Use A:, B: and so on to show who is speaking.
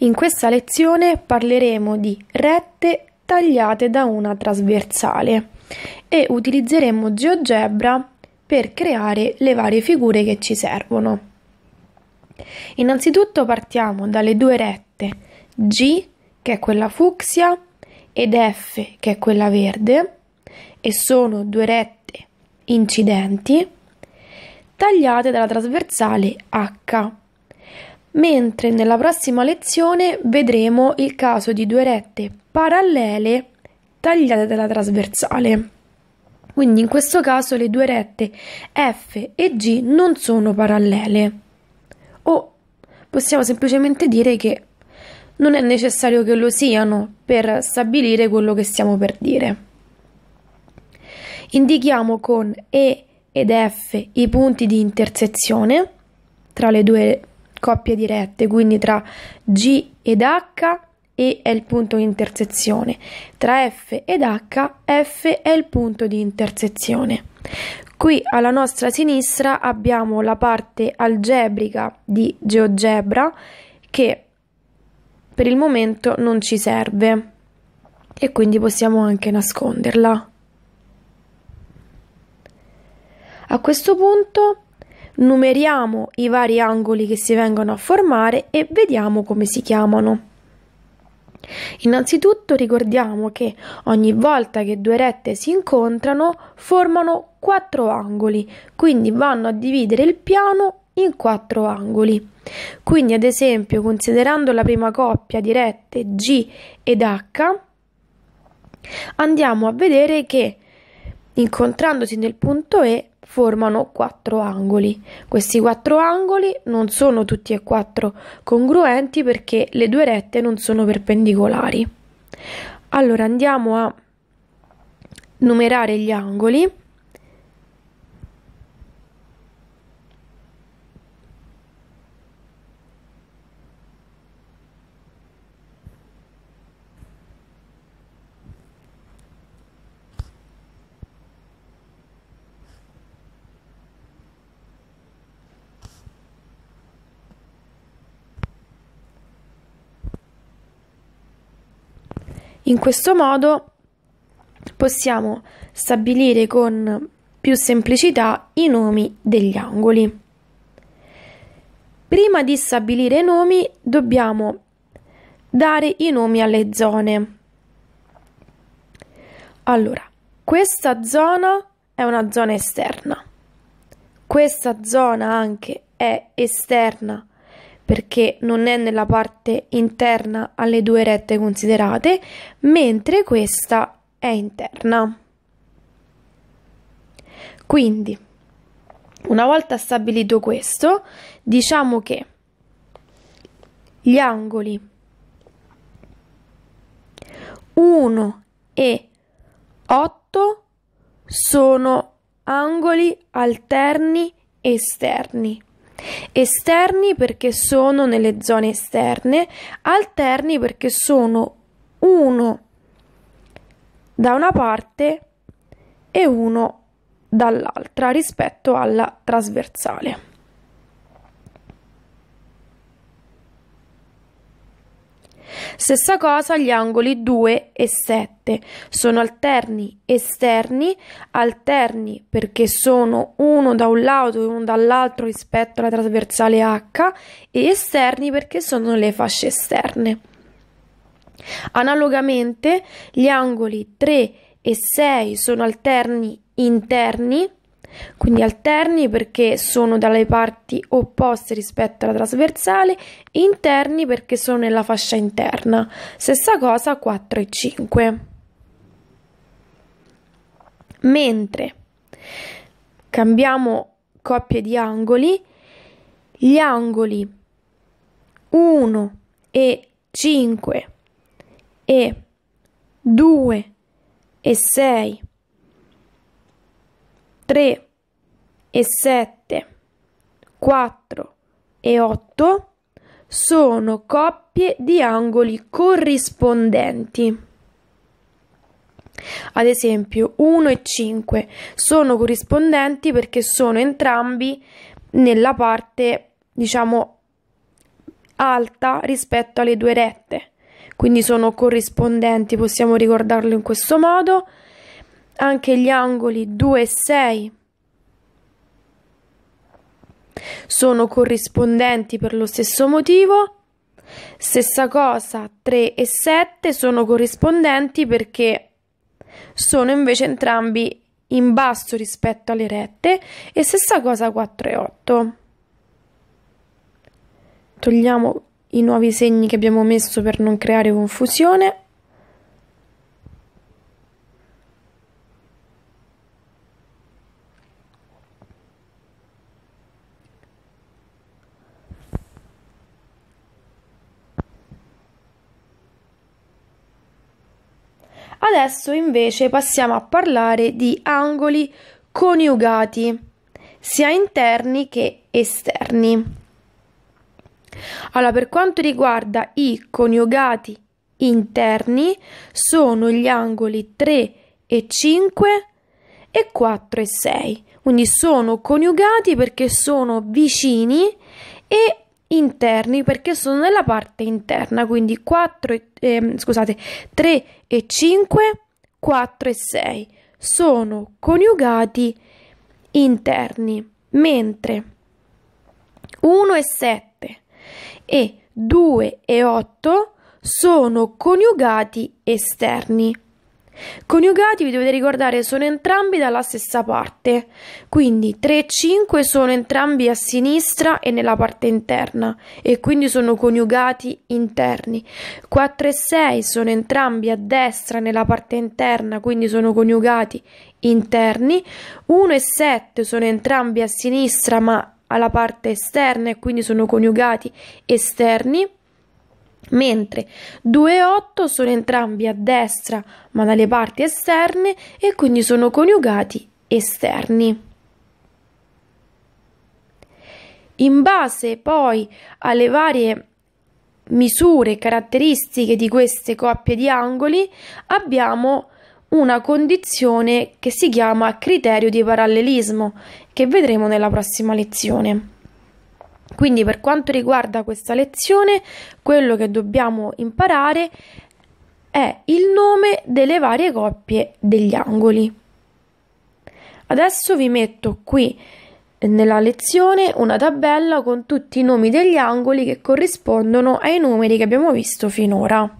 A: In questa lezione parleremo di rette tagliate da una trasversale e utilizzeremo GeoGebra per creare le varie figure che ci servono. Innanzitutto partiamo dalle due rette G che è quella fucsia ed F che è quella verde e sono due rette incidenti tagliate dalla trasversale H mentre nella prossima lezione vedremo il caso di due rette parallele tagliate dalla trasversale. Quindi in questo caso le due rette F e G non sono parallele. O possiamo semplicemente dire che non è necessario che lo siano per stabilire quello che stiamo per dire. Indichiamo con E ed F i punti di intersezione tra le due coppie dirette, quindi tra G ed H e è il punto di intersezione, tra F ed H F è il punto di intersezione. Qui alla nostra sinistra abbiamo la parte algebrica di GeoGebra che per il momento non ci serve e quindi possiamo anche nasconderla. A questo punto Numeriamo i vari angoli che si vengono a formare e vediamo come si chiamano. Innanzitutto ricordiamo che ogni volta che due rette si incontrano formano quattro angoli, quindi vanno a dividere il piano in quattro angoli. Quindi ad esempio considerando la prima coppia di rette G ed H, andiamo a vedere che incontrandosi nel punto E formano quattro angoli. Questi quattro angoli non sono tutti e quattro congruenti perché le due rette non sono perpendicolari. Allora andiamo a numerare gli angoli In questo modo possiamo stabilire con più semplicità i nomi degli angoli. Prima di stabilire i nomi dobbiamo dare i nomi alle zone. Allora, questa zona è una zona esterna. Questa zona anche è esterna perché non è nella parte interna alle due rette considerate, mentre questa è interna. Quindi, una volta stabilito questo, diciamo che gli angoli 1 e 8 sono angoli alterni esterni esterni perché sono nelle zone esterne, alterni perché sono uno da una parte e uno dall'altra rispetto alla trasversale. Stessa cosa agli angoli 2 e 7. Sono alterni esterni, alterni perché sono uno da un lato e uno dall'altro rispetto alla trasversale H e esterni perché sono le fasce esterne. Analogamente, gli angoli 3 e 6 sono alterni interni quindi alterni perché sono dalle parti opposte rispetto alla trasversale, interni perché sono nella fascia interna. Stessa cosa 4 e 5. Mentre cambiamo coppie di angoli, gli angoli 1 e 5 e 2 e 6 3 e 7, 4 e 8 sono coppie di angoli corrispondenti. Ad esempio, 1 e 5 sono corrispondenti perché sono entrambi nella parte, diciamo, alta rispetto alle due rette. Quindi sono corrispondenti, possiamo ricordarlo in questo modo anche gli angoli 2 e 6 sono corrispondenti per lo stesso motivo. Stessa cosa, 3 e 7 sono corrispondenti perché sono invece entrambi in basso rispetto alle rette e stessa cosa 4 e 8. Togliamo i nuovi segni che abbiamo messo per non creare confusione. Adesso invece passiamo a parlare di angoli coniugati, sia interni che esterni. Allora, per quanto riguarda i coniugati interni, sono gli angoli 3 e 5 e 4 e 6. Quindi sono coniugati perché sono vicini e interni perché sono nella parte interna, quindi 4 e, eh, scusate, 3 e 5, 4 e 6 sono coniugati interni, mentre 1 e 7 e 2 e 8 sono coniugati esterni. Coniugati, vi dovete ricordare, sono entrambi dalla stessa parte, quindi 3 e 5 sono entrambi a sinistra e nella parte interna e quindi sono coniugati interni. 4 e 6 sono entrambi a destra nella parte interna, quindi sono coniugati interni. 1 e 7 sono entrambi a sinistra ma alla parte esterna e quindi sono coniugati esterni mentre 2-8 sono entrambi a destra ma dalle parti esterne e quindi sono coniugati esterni. In base poi alle varie misure caratteristiche di queste coppie di angoli abbiamo una condizione che si chiama criterio di parallelismo che vedremo nella prossima lezione. Quindi per quanto riguarda questa lezione, quello che dobbiamo imparare è il nome delle varie coppie degli angoli. Adesso vi metto qui eh, nella lezione una tabella con tutti i nomi degli angoli che corrispondono ai numeri che abbiamo visto finora.